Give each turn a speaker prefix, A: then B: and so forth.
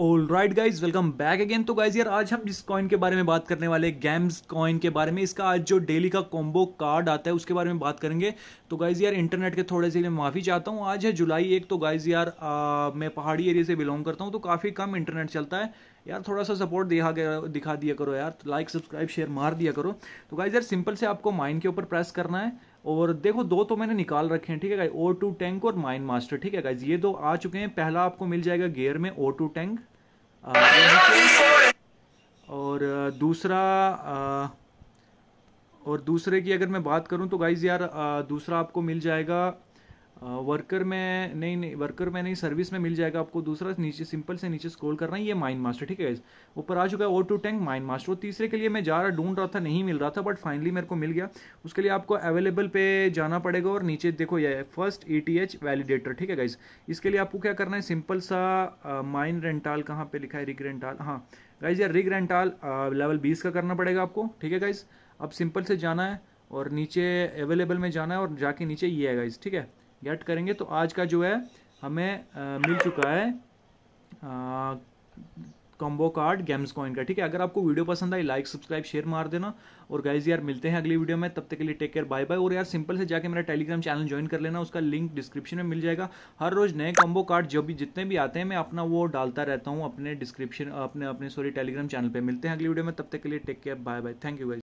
A: all right guys welcome back again तो guys यार आज हम जिस कॉइन के बारे में बात करने वाले गैम्स कॉइन के बारे में इसका आज जो डेली का कॉम्बो कार्ड आता है उसके बारे में बात करेंगे तो गाइज यार इंटरनेट के थोड़े से मैं माफ़ी चाहता हूँ आज है जुलाई एक तो गाइज यार आ, मैं पहाड़ी एरिया से बिलोंग करता हूँ तो काफ़ी कम इंटरनेट चलता है यार थोड़ा सा सपोर्ट दिखा दिखा दिया करो यार तो लाइक सब्सक्राइब शेयर मार दिया करो तो गाइज यार सिंपल से आपको माइंड के ऊपर प्रेस करना है और देखो दो तो मैंने निकाल रखे हैं ठीक है गाई ओ टू टैंक और माइन मास्टर ठीक है गाइज ये दो आ चुके हैं पहला आपको मिल जाएगा गेयर में ओ टू टैंक और दूसरा और दूसरे की अगर मैं बात करूं तो गाइज यार दूसरा आपको मिल जाएगा वर्कर में नहीं नहीं वर्कर में नहीं सर्विस में मिल जाएगा आपको दूसरा नीचे सिंपल से नीचे स्क्रॉल करना है ये माइन मास्टर ठीक है ऊपर आ चुका है O two tank mine master वो तीसरे के लिए मैं जा रहा ढूंढ रहा था नहीं मिल रहा था बट फाइनली मेरे को मिल गया उसके लिए आपको अवेलेबल पे जाना पड़ेगा और नीचे देखो ये first E T H validator ठीक है गाइज इसके लिए आपको क्या करना है सिंपल सा माइन रेंटाल कहाँ पर लिखा है रिग रेंटाल हाँ गाइज यार रिग रेंटाल लेवल बीस का करना पड़ेगा आपको ठीक है गाइज अब सिंपल से जाना है और नीचे अवेलेबल में जाना है और जाके नीचे ये है गाइज ठीक है गेट करेंगे तो आज का जो है हमें आ, मिल चुका है कॉम्बो कार्ड गेम्स कॉइन का ठीक है अगर आपको वीडियो पसंद आई लाइक सब्सक्राइब शेयर मार देना और गाइज यार मिलते हैं अगली वीडियो में तब तक के लिए टेक केयर बाय बाय और यार सिंपल से जाके मेरा टेलीग्राम चैनल ज्वाइन कर लेना उसका लिंक डिस्क्रिप्शन में मिल जाएगा हर रोज नए कॉम्बो कार्ड जो भी जितने भी आते हैं मैं अपना वो डालता रहता हूँ अपने डिस्क्रिप्शन अपने अपने सॉरी टेलीग्राम चैनल पर मिलते हैं अगली वीडियो में तब तक के लिए take care bye bye thank you guys